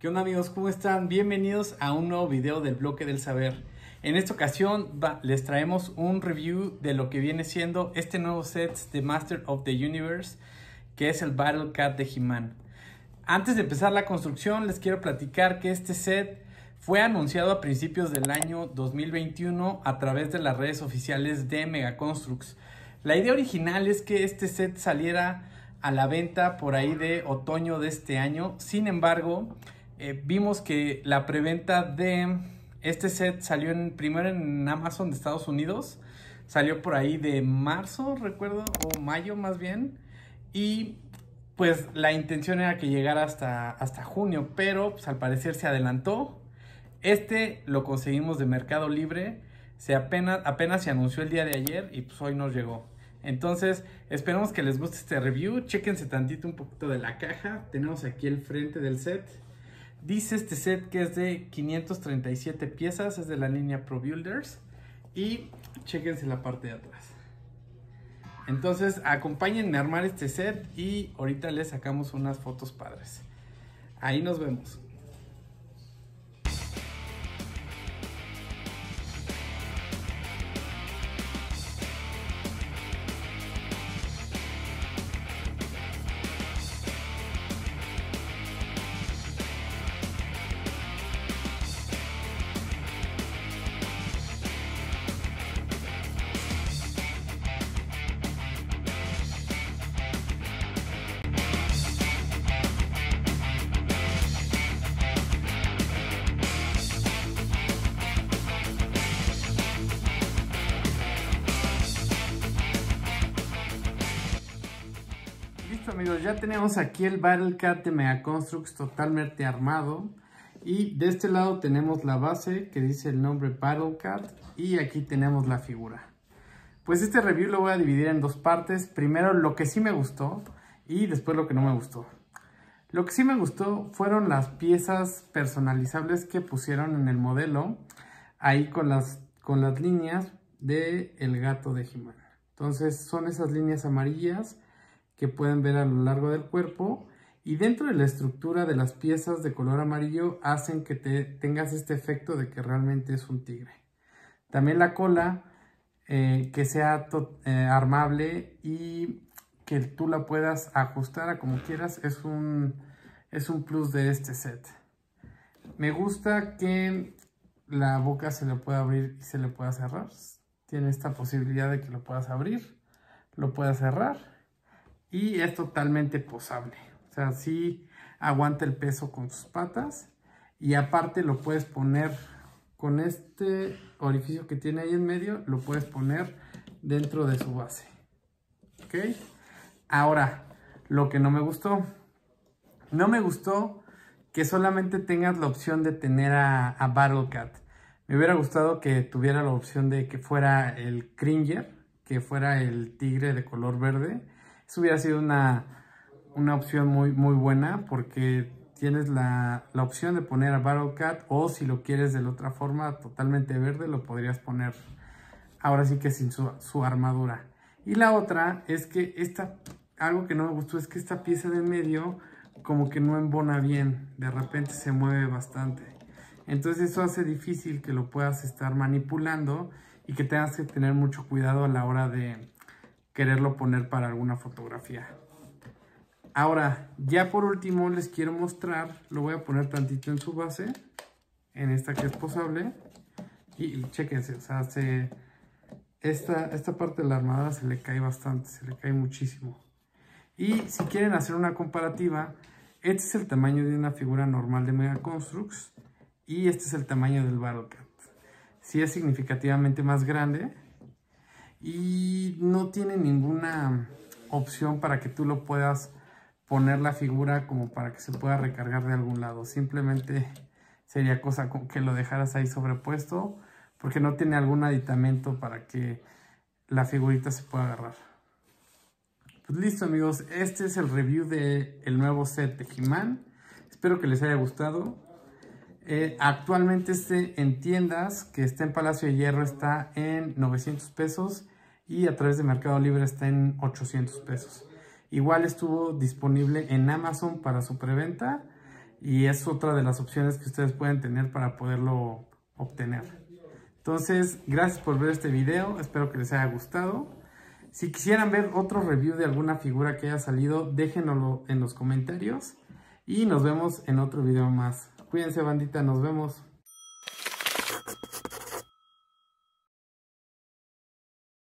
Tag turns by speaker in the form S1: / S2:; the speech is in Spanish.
S1: ¿Qué onda amigos? ¿Cómo están? Bienvenidos a un nuevo video del bloque del saber. En esta ocasión les traemos un review de lo que viene siendo este nuevo set de Master of the Universe, que es el Battle Cat de He-Man. Antes de empezar la construcción, les quiero platicar que este set fue anunciado a principios del año 2021 a través de las redes oficiales de Mega Construx. La idea original es que este set saliera a la venta por ahí de otoño de este año. Sin embargo, eh, vimos que la preventa de este set salió primero en Amazon de Estados Unidos, salió por ahí de marzo, recuerdo, o mayo más bien, y pues la intención era que llegara hasta, hasta junio, pero pues, al parecer se adelantó. Este lo conseguimos de Mercado Libre, se apenas, apenas se anunció el día de ayer y pues hoy nos llegó. Entonces, esperamos que les guste este review. Chéquense tantito un poquito de la caja. Tenemos aquí el frente del set. Dice este set que es de 537 piezas, es de la línea Pro Builders. Y chequense la parte de atrás. Entonces, acompáñenme a armar este set y ahorita les sacamos unas fotos padres. Ahí nos vemos. amigos, ya tenemos aquí el Battle Cat de Mega Constructs totalmente armado. Y de este lado tenemos la base que dice el nombre Battle Cat y aquí tenemos la figura. Pues este review lo voy a dividir en dos partes. Primero lo que sí me gustó y después lo que no me gustó. Lo que sí me gustó fueron las piezas personalizables que pusieron en el modelo. Ahí con las, con las líneas de gato de he Entonces son esas líneas amarillas que pueden ver a lo largo del cuerpo y dentro de la estructura de las piezas de color amarillo hacen que te tengas este efecto de que realmente es un tigre. También la cola eh, que sea eh, armable y que tú la puedas ajustar a como quieras es un, es un plus de este set. Me gusta que la boca se le pueda abrir y se le pueda cerrar. Tiene esta posibilidad de que lo puedas abrir, lo puedas cerrar y es totalmente posable. O sea, sí aguanta el peso con sus patas y aparte lo puedes poner con este orificio que tiene ahí en medio, lo puedes poner dentro de su base. ¿Ok? Ahora, lo que no me gustó. No me gustó que solamente tengas la opción de tener a, a Cat. Me hubiera gustado que tuviera la opción de que fuera el Cringer, que fuera el tigre de color verde eso hubiera sido una, opción muy, muy buena porque tienes la, opción de poner a Cat o si lo quieres de la otra forma totalmente verde lo podrías poner ahora sí que sin su, su, armadura. Y la otra es que esta, algo que no me gustó es que esta pieza de medio como que no embona bien, de repente se mueve bastante. Entonces eso hace difícil que lo puedas estar manipulando y que tengas que tener mucho cuidado a la hora de, quererlo poner para alguna fotografía. Ahora, ya por último les quiero mostrar, lo voy a poner tantito en su base, en esta que es posable. Y chequense, o sea, esta, esta parte de la armada se le cae bastante, se le cae muchísimo. Y si quieren hacer una comparativa, este es el tamaño de una figura normal de Mega Construx. y este es el tamaño del Battlecat. Si es significativamente más grande, y no tiene ninguna opción para que tú lo puedas poner la figura como para que se pueda recargar de algún lado. Simplemente sería cosa que lo dejaras ahí sobrepuesto porque no tiene algún aditamento para que la figurita se pueda agarrar. Pues listo amigos, este es el review del el nuevo set de he Espero que les haya gustado. Eh, actualmente este en tiendas que está en Palacio de Hierro está en 900 pesos y a través de Mercado Libre está en 800 pesos. Igual estuvo disponible en Amazon para su preventa y es otra de las opciones que ustedes pueden tener para poderlo obtener. Entonces, gracias por ver este video, espero que les haya gustado. Si quisieran ver otro review de alguna figura que haya salido, déjenoslo en los comentarios y nos vemos en otro video más. Cuídense bandita, nos vemos.